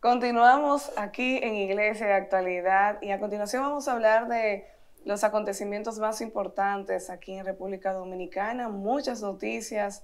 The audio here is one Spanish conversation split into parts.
Continuamos aquí en Iglesia de Actualidad y a continuación vamos a hablar de los acontecimientos más importantes aquí en República Dominicana, muchas noticias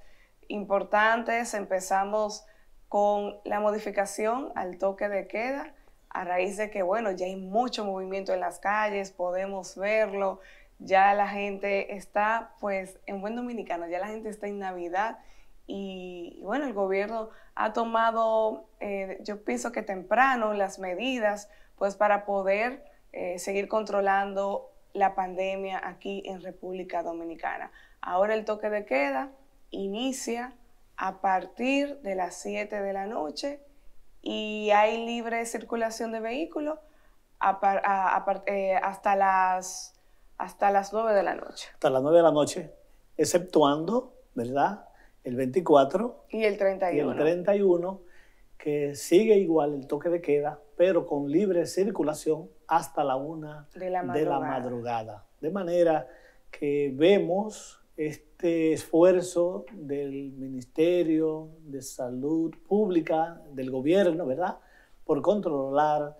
importantes. Empezamos con la modificación al toque de queda a raíz de que, bueno, ya hay mucho movimiento en las calles, podemos verlo, ya la gente está, pues, en buen dominicano, ya la gente está en Navidad y, bueno, el gobierno ha tomado, eh, yo pienso que temprano, las medidas pues para poder eh, seguir controlando la pandemia aquí en República Dominicana. Ahora el toque de queda inicia a partir de las 7 de la noche y hay libre circulación de vehículos eh, hasta, las, hasta las 9 de la noche. Hasta las 9 de la noche, exceptuando, ¿verdad? el 24 y el 31. que sigue igual el toque de queda, pero con libre circulación hasta la una de la madrugada. De, manera que vemos este esfuerzo del Ministerio de Salud Pública, del gobierno, ¿verdad?, por controlar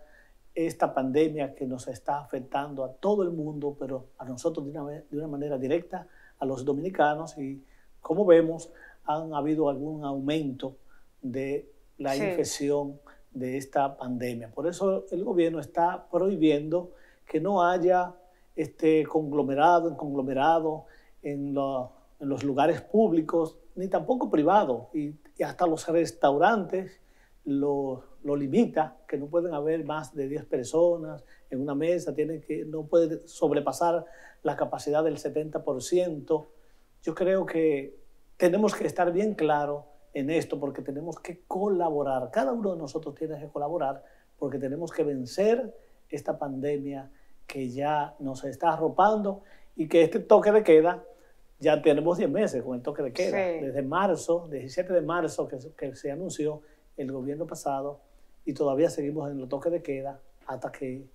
esta pandemia que nos está afectando a todo el mundo, pero a nosotros de de una manera directa, a los dominicanos y, como vemos, han habido algún aumento de la infección de esta pandemia. Por eso el gobierno está prohibiendo que no haya este conglomerado en conglomerado en, los lugares públicos, ni tampoco privados, y, hasta los restaurantes lo, lo, limita, que no pueden haber más de 10 personas en una mesa, que, no puede sobrepasar la capacidad del 70%. Yo creo que tenemos que estar bien claro en esto porque tenemos que colaborar. Cada uno de nosotros tiene que colaborar porque tenemos que vencer esta pandemia que ya nos está arropando y que este toque de queda, ya tenemos 10 meses con el toque de queda. Desde marzo, 17 de marzo que, se anunció el gobierno pasado y todavía seguimos en el toque de queda hasta que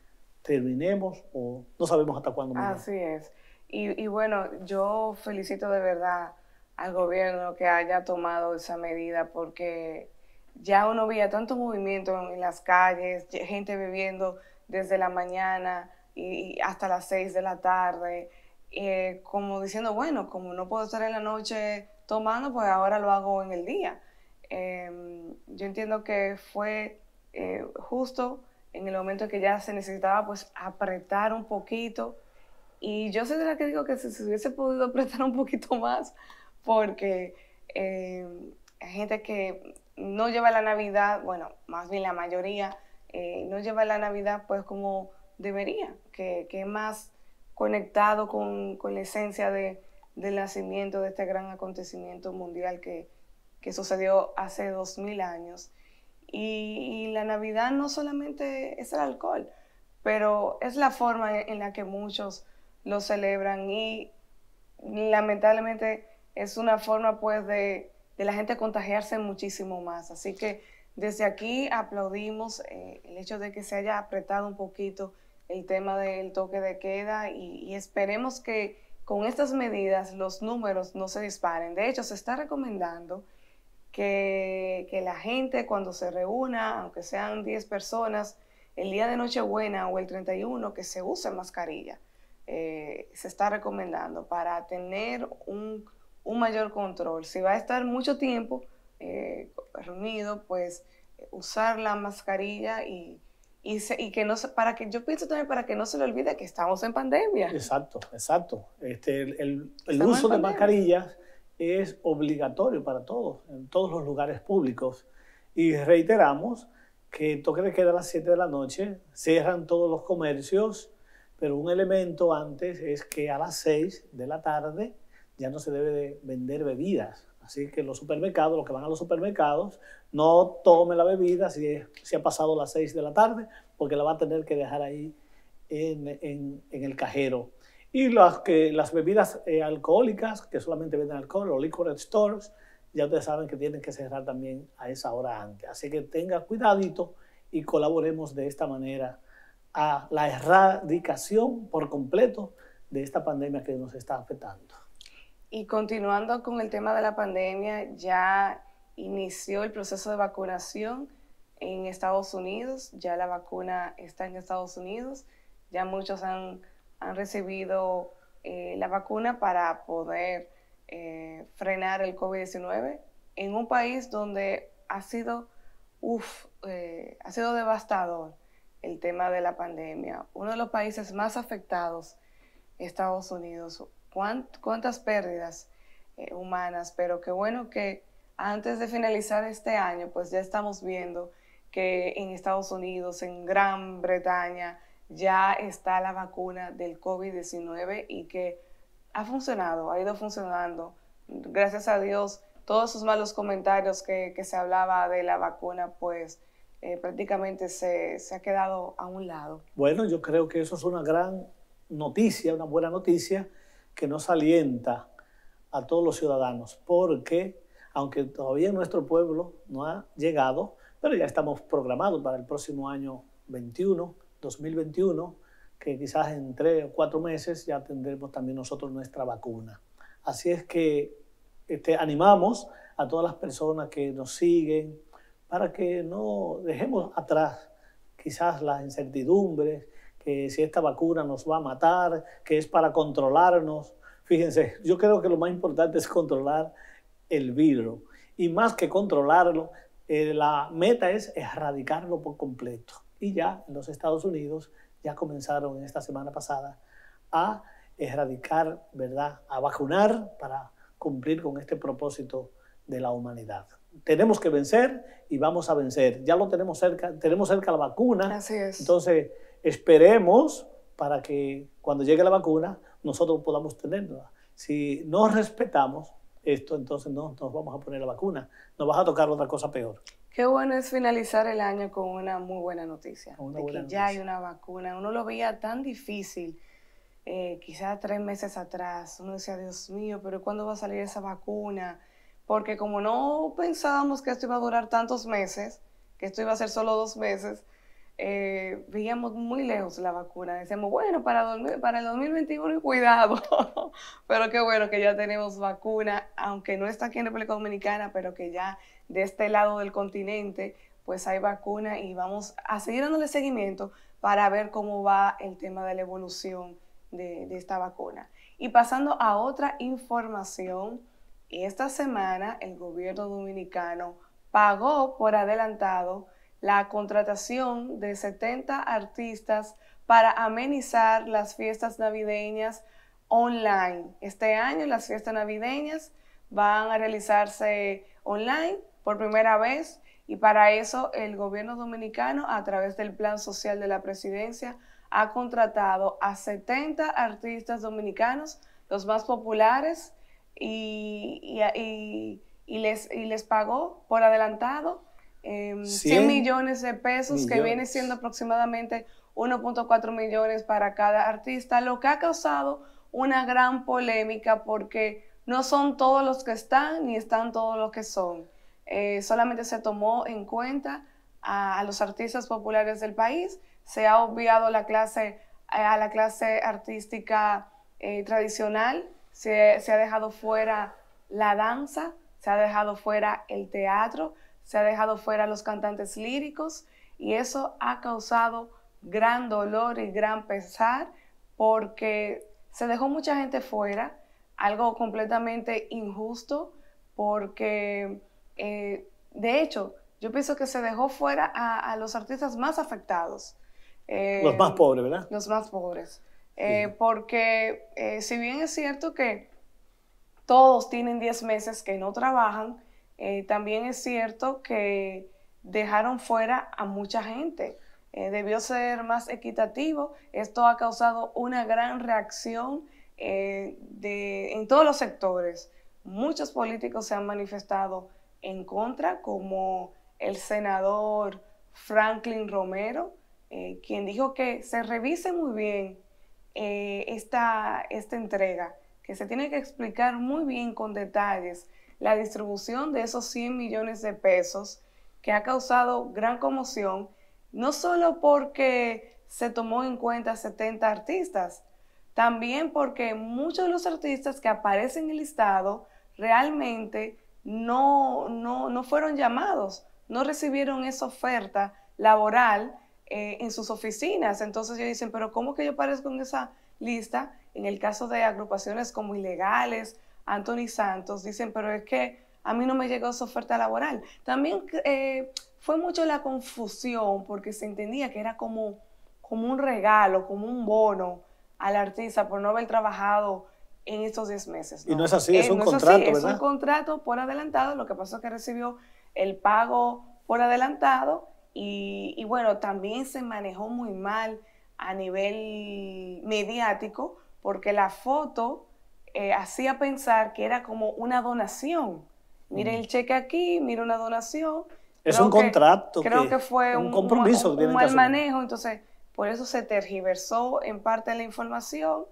terminemos o no sabemos hasta cuándo. Así es. y bueno, yo felicito de verdad al gobierno que haya tomado esa medida porque ya uno veía tanto movimiento en las calles, gente viviendo desde la mañana y hasta las seis de la tarde, eh, como diciendo, bueno, como no puedo estar en la noche tomando, pues ahora lo hago en el día. Em, yo entiendo que fue eh, justo en el momento que ya se necesitaba pues apretar un poquito y yo sé de la que digo que si se hubiese podido apretar un poquito más, porque eh, hay gente que no lleva la Navidad, bueno, más bien la mayoría, eh, no lleva la Navidad pues como debería, que, que es más conectado con, con la esencia de, del nacimiento de este gran acontecimiento mundial que, que sucedió hace dos mil años. Y, la Navidad no solamente es el alcohol, pero es la forma en la que muchos lo celebran y lamentablemente es una forma pues de, la gente contagiarse muchísimo más. Así que desde aquí aplaudimos eh, el hecho de que se haya apretado un poquito el tema del toque de queda y, esperemos que con estas medidas los números no se disparen. De hecho, se está recomendando que, la gente cuando se reúna, aunque sean 10 personas, el día de Nochebuena o el 31, que se use mascarilla. Eh, se está recomendando para tener un un mayor control. Si va a estar mucho tiempo eh, reunido, pues eh, usar la mascarilla y, y, que no para que yo pienso también para que no se le olvide que estamos en pandemia. Exacto, exacto. Este, el, uso de mascarillas es obligatorio para todos, en todos los lugares públicos. Y reiteramos que toque de queda a las 7 de la noche, cierran todos los comercios, pero un elemento antes es que a las 6 de la tarde ya no se debe de vender bebidas. Así que los supermercados, los que van a los supermercados, no tomen la bebida si, si ha pasado las 6 de la tarde, porque la va a tener que dejar ahí en, el cajero. Y las, bebidas eh, alcohólicas, que solamente venden alcohol, los liquor stores, ya ustedes saben que tienen que cerrar también a esa hora antes. Así que tenga cuidadito y colaboremos de esta manera a la erradicación por completo de esta pandemia que nos está afectando. Y continuando con el tema de la pandemia, ya inició el proceso de vacunación en Estados Unidos, ya la vacuna está en Estados Unidos, ya muchos han, recibido eh, la vacuna para poder eh, frenar el COVID-19 en un país donde ha sido, eh, ha sido devastador el tema de la pandemia. Uno de los países más afectados, Estados Unidos, cuántas pérdidas eh, humanas, pero qué bueno que antes de finalizar este año, pues ya estamos viendo que en Estados Unidos, en Gran Bretaña, ya está la vacuna del COVID-19 y que ha funcionado, ha ido funcionando. Gracias a Dios, todos esos malos comentarios que, que se hablaba de la vacuna, pues eh, prácticamente se, se, ha quedado a un lado. Bueno, yo creo que eso es una gran noticia, una buena noticia, que nos alienta a todos los ciudadanos, porque aunque todavía nuestro pueblo no ha llegado, pero ya estamos programados para el próximo año 21, 2021, que quizás en tres o cuatro meses ya tendremos también nosotros nuestra vacuna. Así es que este, animamos a todas las personas que nos siguen para que no dejemos atrás quizás las incertidumbres, que si esta vacuna nos va a matar, que es para controlarnos. Fíjense, yo creo que lo más importante es controlar el virus. Y más que controlarlo, eh, la meta es erradicarlo por completo. Y ya los Estados Unidos ya comenzaron en esta semana pasada a erradicar, ¿verdad? A vacunar para cumplir con este propósito de la humanidad. Tenemos que vencer y vamos a vencer. Ya lo tenemos cerca, tenemos cerca la vacuna. Así es. Entonces, esperemos para que cuando llegue la vacuna nosotros podamos tenerla. Si no respetamos esto, entonces no nos vamos a poner la vacuna. Nos vas a tocar otra cosa peor. Qué bueno es finalizar el año con una muy buena noticia, de que ya hay una vacuna. Uno lo veía tan difícil, eh, quizás tres meses atrás. Uno decía, Dios mío, pero ¿cuándo va a salir esa vacuna? Porque como no pensábamos que esto iba a durar tantos meses, que esto iba a ser solo dos meses, eh, veíamos muy lejos la vacuna. Decíamos, bueno, para, el 2021 cuidado, pero qué bueno que ya tenemos vacuna, aunque no está aquí en República Dominicana, pero que ya de este lado del continente, pues hay vacuna y vamos a seguir dándole seguimiento para ver cómo va el tema de la evolución de, de esta vacuna. Y pasando a otra información, esta semana el gobierno dominicano pagó por adelantado la contratación de 70 artistas para amenizar las fiestas navideñas online. Este año las fiestas navideñas van a realizarse online por primera vez y para eso el gobierno dominicano a través del Plan Social de la Presidencia ha contratado a 70 artistas dominicanos, los más populares, y, les, y les pagó por adelantado 100, em, millones de pesos, que viene siendo aproximadamente 1.4 millones para cada artista, lo que ha causado una gran polémica porque no son todos los que están ni están todos los que son. Eh, solamente se tomó en cuenta a, los artistas populares del país, se ha obviado la clase, a la clase artística eh, tradicional, se, se ha dejado fuera la danza, se ha dejado fuera el teatro, se ha dejado fuera a los cantantes líricos y eso ha causado gran dolor y gran pesar porque se dejó mucha gente fuera, algo completamente injusto porque eh, de hecho yo pienso que se dejó fuera a, los artistas más afectados. Eh, los más pobres, ¿verdad? Los más pobres. Eh, porque si bien es cierto que todos tienen 10 meses que no trabajan, eh, también es cierto que dejaron fuera a mucha gente. Eh, debió ser más equitativo. Esto ha causado una gran reacción eh, en todos los sectores. Muchos políticos se han manifestado en contra, como el senador Franklin Romero, quien dijo que se revise muy bien esta entrega, que se tiene que explicar muy bien con detalles la distribución de esos 100 millones de pesos que ha causado gran conmoción, no solo porque se tomó en cuenta 70 artistas, también porque muchos de los artistas que aparecen en el listado realmente no, fueron llamados, no recibieron esa oferta laboral eh, en sus oficinas. Entonces ellos dicen, pero ¿cómo que yo aparezco en esa lista? En el caso de agrupaciones como ilegales, Anthony Santos, dicen, pero es que a mí no me llegó esa oferta laboral. También eh, fue mucho la confusión porque se entendía que era como, como un regalo, como un bono al artista por no haber trabajado en estos 10 meses. Y no es así, es eh, un contrato, es Es un contrato por adelantado, lo que pasó es que recibió el pago por adelantado y, y bueno, también se manejó muy mal a nivel mediático porque la foto eh, hacía pensar que era como una donación. Mire el cheque aquí, mire una donación. Es un contrato. Creo que, fue un, mal manejo, entonces por eso se tergiversó en parte la información.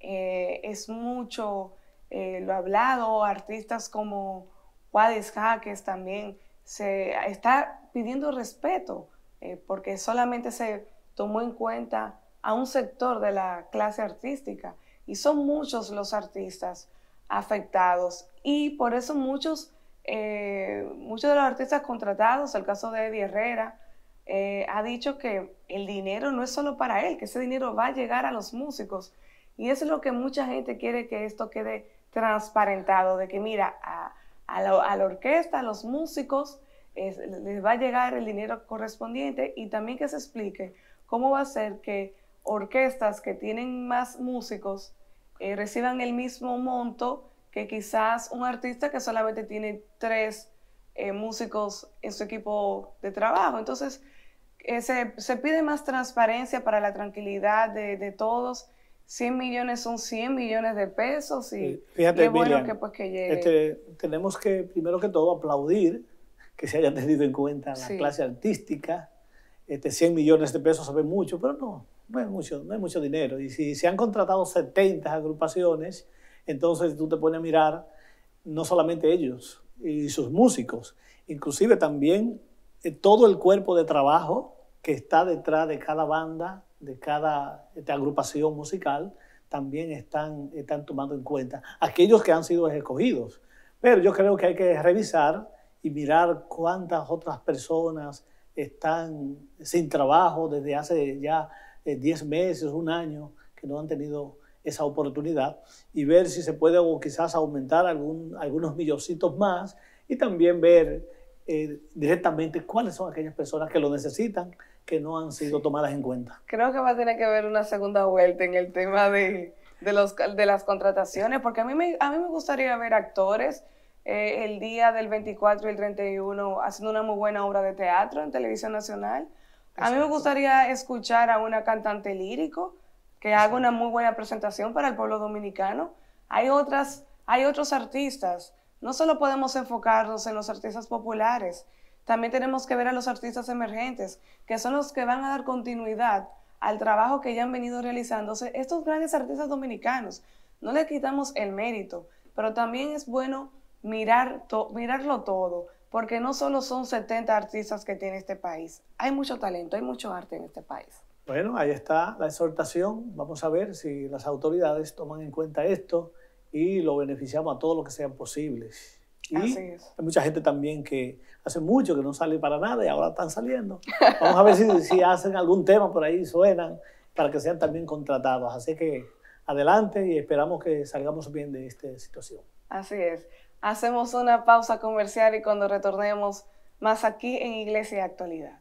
Eh, es mucho eh, lo hablado, artistas como Wadis Jaques también se está pidiendo respeto eh, porque solamente se tomó en cuenta a un sector de la clase artística y son muchos los artistas afectados y por eso muchos, eh, muchos de los artistas contratados, el caso de Eddie Herrera, eh, ha dicho que el dinero no es solo para él, que ese dinero va a llegar a los músicos. Y eso es lo que mucha gente quiere que esto quede transparentado, de que mira, a, a, la, orquesta, a los músicos, les va a llegar el dinero correspondiente y también que se explique cómo va a ser que orquestas que tienen más músicos eh, reciban el mismo monto que quizás un artista que solamente tiene tres eh, músicos en su equipo de trabajo. Entonces, eh, se, pide más transparencia para la tranquilidad de, todos. 100 millones son 100 millones de pesos y, Fíjate, es bueno que, pues, llegue. Este, tenemos que, primero que todo, aplaudir que se hayan tenido en cuenta la clase artística. Este, 100 millones de pesos sabe mucho, pero no, no hay mucho, no hay mucho dinero. Y si se han contratado 70 agrupaciones, entonces tú te pones a mirar no solamente ellos y sus músicos, inclusive también eh, todo el cuerpo de trabajo que está detrás de cada banda, de cada este, agrupación musical, también están, están tomando en cuenta aquellos que han sido escogidos. Pero yo creo que hay que revisar y mirar cuántas otras personas están sin trabajo desde hace ya 10 eh, meses, un año, que no han tenido esa oportunidad y ver si se puede quizás aumentar algún, algunos milloncitos más y también ver eh, directamente cuáles son aquellas personas que lo necesitan que no han sido tomadas en cuenta. Creo que va a tener que haber una segunda vuelta en el tema de, los, de las contrataciones, porque a mí me, a mí me gustaría ver actores eh, el día del 24 y el 31 haciendo una muy buena obra de teatro en Televisión Nacional a mí me gustaría escuchar a una cantante lírico que haga una muy buena presentación para el pueblo dominicano. Hay, otros artistas. No solo podemos enfocarnos en los artistas populares, también tenemos que ver a los artistas emergentes, que son los que van a dar continuidad al trabajo que ya han venido realizándose estos grandes artistas dominicanos. No le quitamos el mérito, pero también es bueno mirarlo todo, porque no solo son 70 artistas que tiene este país, hay mucho talento, hay mucho arte en este país. Bueno, ahí está la exhortación. Vamos a ver si las autoridades toman en cuenta esto y lo beneficiamos a todos los que sean posibles. Y Así es. Hay mucha gente también que hace mucho que no sale para nada y ahora están saliendo. Vamos a ver si, si hacen algún tema por ahí, suenan, para que sean también contratados. Así que adelante y esperamos que salgamos bien de esta situación. Así es. Hacemos una pausa comercial y cuando retornemos, más aquí en Iglesia de Actualidad.